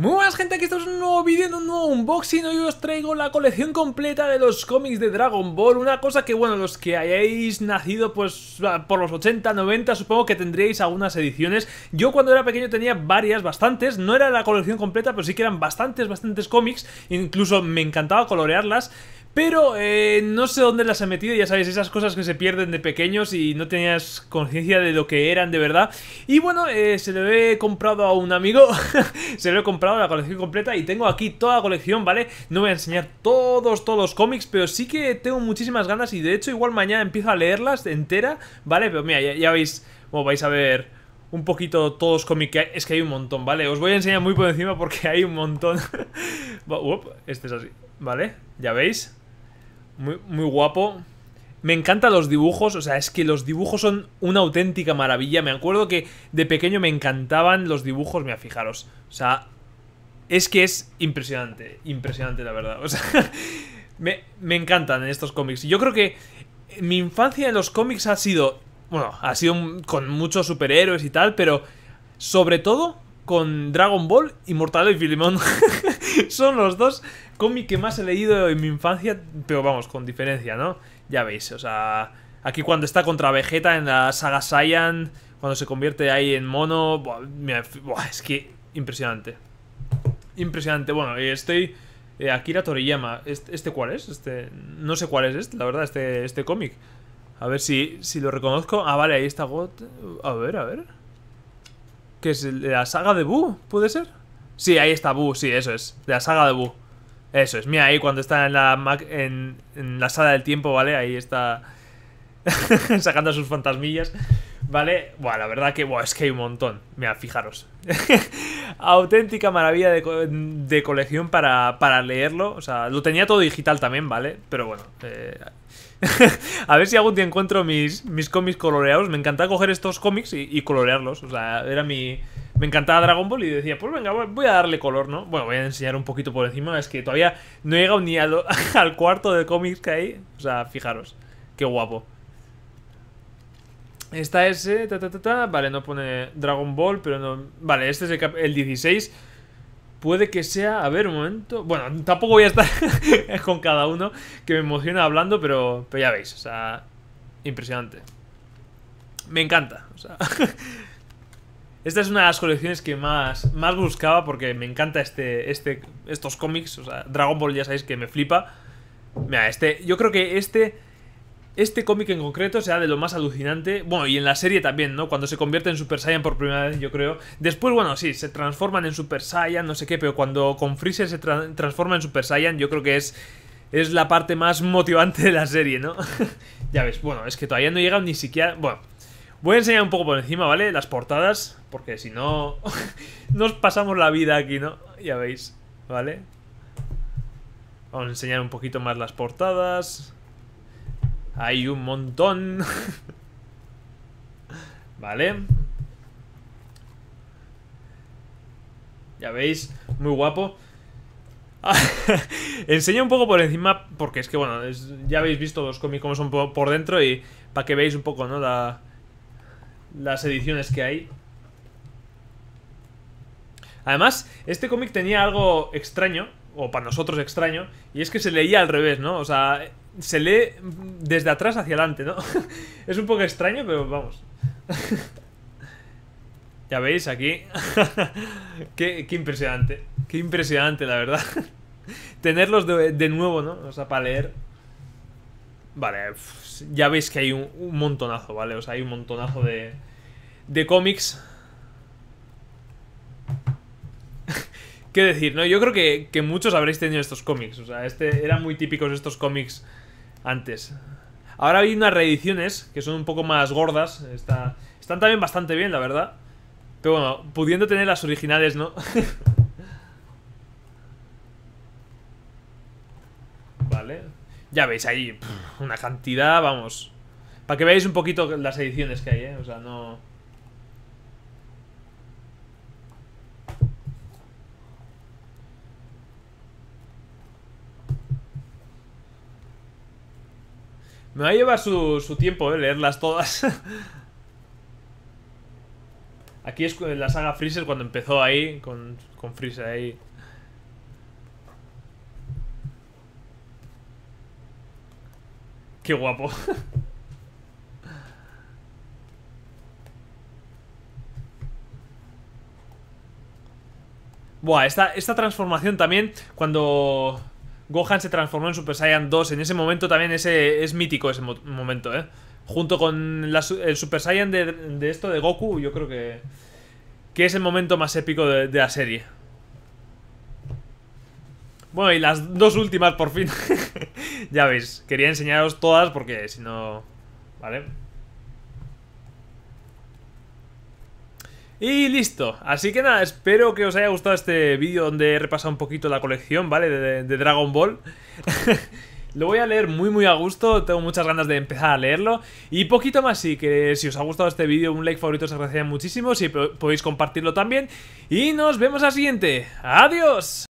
Muy buenas gente, aquí estamos en un nuevo vídeo, en un nuevo unboxing Hoy os traigo la colección completa de los cómics de Dragon Ball Una cosa que, bueno, los que hayáis nacido pues ah, por los 80, 90 Supongo que tendríais algunas ediciones Yo cuando era pequeño tenía varias, bastantes No era la colección completa, pero sí que eran bastantes, bastantes cómics Incluso me encantaba colorearlas pero eh, no sé dónde las he metido, ya sabéis, esas cosas que se pierden de pequeños y no tenías conciencia de lo que eran de verdad. Y bueno, eh, se lo he comprado a un amigo, se lo he comprado la colección completa y tengo aquí toda la colección, ¿vale? No voy a enseñar todos, todos los cómics, pero sí que tengo muchísimas ganas y de hecho igual mañana empiezo a leerlas entera, ¿vale? Pero mira, ya, veis, como vais a ver un poquito todos cómics que hay. Es que hay un montón, ¿vale? Os voy a enseñar muy por encima porque hay un montón. este es así, ¿vale? Ya veis. Muy, guapo. Me encantan los dibujos, o sea, es que los dibujos son una auténtica maravilla. Me acuerdo que de pequeño me encantaban los dibujos, mira, fijaros. O sea, es que es impresionante, impresionante la verdad. O sea, me, me encantan estos cómics. Yo creo que mi infancia en los cómics ha sido, bueno, ha sido con muchos superhéroes y tal, pero sobre todo con Dragon Ball y y Son los dos cómics que más he leído en mi infancia, pero vamos, con diferencia, ¿no? Ya veis, o sea, aquí cuando está contra Vegeta en la saga Saiyan, cuando se convierte ahí en mono, buah, es que impresionante. Impresionante, bueno, y estoy... Eh, Akira Toriyama, este, cuál es? Este, no sé cuál es este, la verdad, este, este cómic. A ver si, si lo reconozco. Ah, vale, ahí está God. A ver, a ver. ¿Qué es? ¿La saga de Buu? ¿Puede ser? Sí, ahí está Bu, sí, eso es. De la saga de Bu. Eso es. Mira ahí cuando está en la, en, en la sala del tiempo, ¿vale? Ahí está sacando sus fantasmillas. ¿Vale? Buah, la verdad que buah, es que hay un montón. Mira, fijaros. auténtica maravilla de, de colección para, leerlo. O sea, lo tenía todo digital también, ¿vale? Pero bueno. Eh, a ver si algún día encuentro mis, mis cómics coloreados. Me encantaba coger estos cómics y, colorearlos. O sea, era mi. Me encantaba Dragon Ball y decía, pues venga, voy a darle color, ¿no? Bueno, voy a enseñar un poquito por encima. Es que todavía no he llegado ni al cuarto de cómics que hay. O sea, fijaros, qué guapo. Esta ese, Ta, vale, no pone Dragon Ball, pero no... Vale, este es el, 16. Puede que sea... A ver, un momento... Bueno, tampoco voy a estar con cada uno que me emociona hablando, pero, pero ya veis. O sea, impresionante. Me encanta. O sea, esta es una de las colecciones que más, más buscaba porque me encanta este, este, estos cómics. O sea, Dragon Ball ya sabéis que me flipa. Mira, este... Yo creo que este este cómic en concreto sea de lo más alucinante. Bueno, y en la serie también, ¿no? Cuando se convierte en Super Saiyan por primera vez, yo creo. Después, bueno, sí, se transforman en Super Saiyan, no sé qué, pero cuando con Freezer se transforma en Super Saiyan, yo creo que es es la parte más motivante de la serie, ¿no? ya ves, bueno, es que todavía no llegado ni siquiera... Bueno, voy a enseñar un poco por encima, ¿vale? Las portadas, porque si no... nos pasamos la vida aquí, ¿no? Ya veis, ¿vale? Vamos a enseñar un poquito más las portadas... Hay un montón. vale. Ya veis, muy guapo. Enseño un poco por encima, porque es que, bueno, ya habéis visto los cómics como son por, dentro y para que veáis un poco, ¿no? las ediciones que hay. Además, este cómic tenía algo extraño, o para nosotros extraño, y es que se leía al revés, ¿no? O sea, se lee desde atrás hacia adelante, ¿no? es un poco extraño, pero vamos. ya veis aquí. qué, impresionante. Qué impresionante, la verdad. Tenerlos de, nuevo, ¿no? O sea, para leer. Vale, ya veis que hay un, montonazo, ¿vale? O sea, hay un montonazo de, de cómics. qué decir, ¿no? Yo creo que, que, muchos habréis tenido estos cómics. O sea, este, eran muy típicos estos cómics antes. Ahora hay unas reediciones que son un poco más gordas. Está, están también bastante bien, la verdad. Pero bueno, pudiendo tener las originales, ¿no? vale. Ya veis ahí una cantidad, vamos. Para que veáis un poquito las ediciones que hay, ¿eh? O sea, no... Me va a llevar su, tiempo, eh, leerlas todas. Aquí es la saga Freezer cuando empezó ahí, con, con Freezer ahí. Qué guapo. Buah, esta, esta transformación también, cuando Gohan se transformó en Super Saiyan 2. En ese momento también ese es mítico ese momento, ¿eh? Junto con el Super Saiyan de, esto de Goku, yo creo que, que es el momento más épico de, de la serie. Bueno, y las dos últimas por fin. ya veis, quería enseñaros todas porque si no... ¿Vale? Y listo, así que nada, espero que os haya gustado este vídeo donde he repasado un poquito la colección, ¿vale? De, Dragon Ball. Lo voy a leer muy muy a gusto, tengo muchas ganas de empezar a leerlo Y poquito más sí, que si os ha gustado este vídeo un like favorito se agradecería muchísimo Si podéis compartirlo también Y nos vemos al siguiente, ¡adiós!